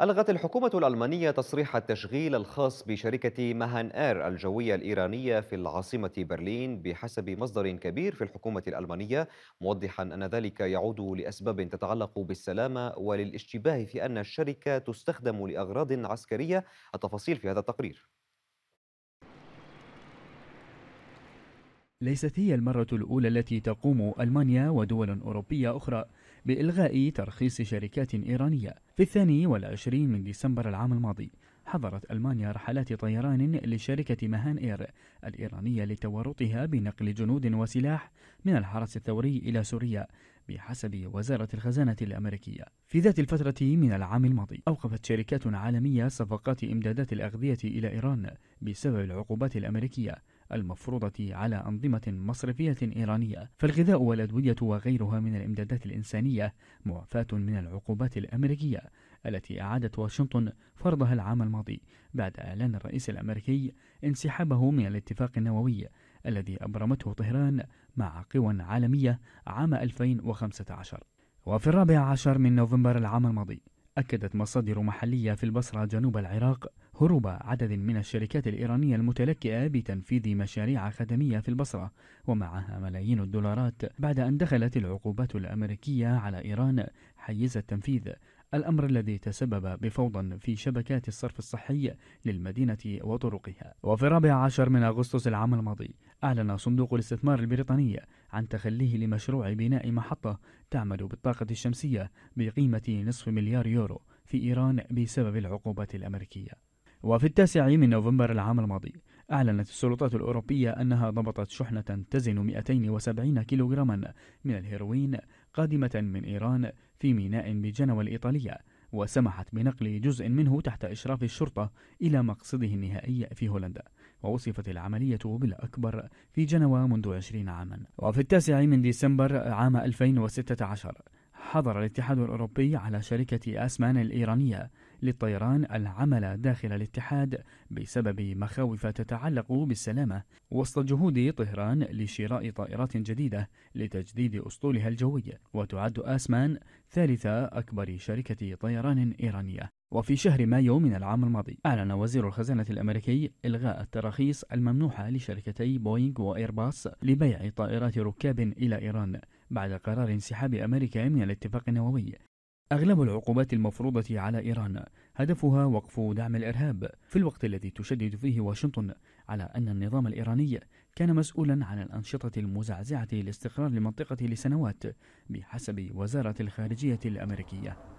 ألغت الحكومة الألمانية تصريح التشغيل الخاص بشركة مهان إير الجوية الإيرانية في العاصمة برلين بحسب مصدر كبير في الحكومة الألمانية موضحا أن ذلك يعود لأسباب تتعلق بالسلامة وللاشتباه في أن الشركة تستخدم لأغراض عسكرية التفاصيل في هذا التقرير ليست هي المرة الأولى التي تقوم ألمانيا ودول أوروبية أخرى بإلغاء ترخيص شركات إيرانية في الثاني والعشرين من ديسمبر العام الماضي حظرت ألمانيا رحلات طيران لشركة مهان إير الإيرانية لتورطها بنقل جنود وسلاح من الحرس الثوري إلى سوريا بحسب وزارة الخزانة الأمريكية في ذات الفترة من العام الماضي أوقفت شركات عالمية صفقات إمدادات الأغذية إلى إيران بسبب العقوبات الأمريكية المفروضة على أنظمة مصرفية إيرانية فالغذاء والأدوية وغيرها من الإمدادات الإنسانية معفاة من العقوبات الأمريكية التي أعادت واشنطن فرضها العام الماضي بعد إعلان الرئيس الأمريكي انسحابه من الاتفاق النووي الذي أبرمته طهران مع قوى عالمية عام 2015 وفي الرابع عشر من نوفمبر العام الماضي أكدت مصادر محلية في البصرة جنوب العراق هرب عدد من الشركات الإيرانية المتلكئة بتنفيذ مشاريع خدمية في البصرة ومعها ملايين الدولارات بعد أن دخلت العقوبات الأمريكية على إيران حيز التنفيذ الأمر الذي تسبب بفوضى في شبكات الصرف الصحي للمدينة وطرقها وفي الرابع عشر من أغسطس العام الماضي أعلن صندوق الاستثمار البريطاني عن تخليه لمشروع بناء محطة تعمل بالطاقة الشمسية بقيمة نصف مليار يورو في إيران بسبب العقوبات الأمريكية وفي التاسع من نوفمبر العام الماضي أعلنت السلطات الأوروبية أنها ضبطت شحنة تزن 270 كيلوغراما من الهيروين قادمة من إيران في ميناء بجنوى الإيطالية وسمحت بنقل جزء منه تحت إشراف الشرطة إلى مقصده النهائي في هولندا ووصفت العملية بالأكبر في جنوى منذ 20 عاما وفي التاسع من ديسمبر عام 2016 حضر الاتحاد الأوروبي على شركة أسمان الإيرانية للطيران العمل داخل الاتحاد بسبب مخاوف تتعلق بالسلامة وسط جهود طهران لشراء طائرات جديدة لتجديد أسطولها الجوي وتعد آسمان ثالث أكبر شركة طيران إيرانية وفي شهر مايو من العام الماضي أعلن وزير الخزانة الأمريكي إلغاء التراخيص الممنوحة لشركتي بوينغ وإيرباص لبيع طائرات ركاب إلى إيران بعد قرار انسحاب أمريكا من الاتفاق النووي أغلب العقوبات المفروضة على إيران هدفها وقف دعم الإرهاب في الوقت الذي تشدد فيه واشنطن على أن النظام الإيراني كان مسؤولا عن الأنشطة المزعزعة لاستقرار المنطقة لسنوات بحسب وزارة الخارجية الأمريكية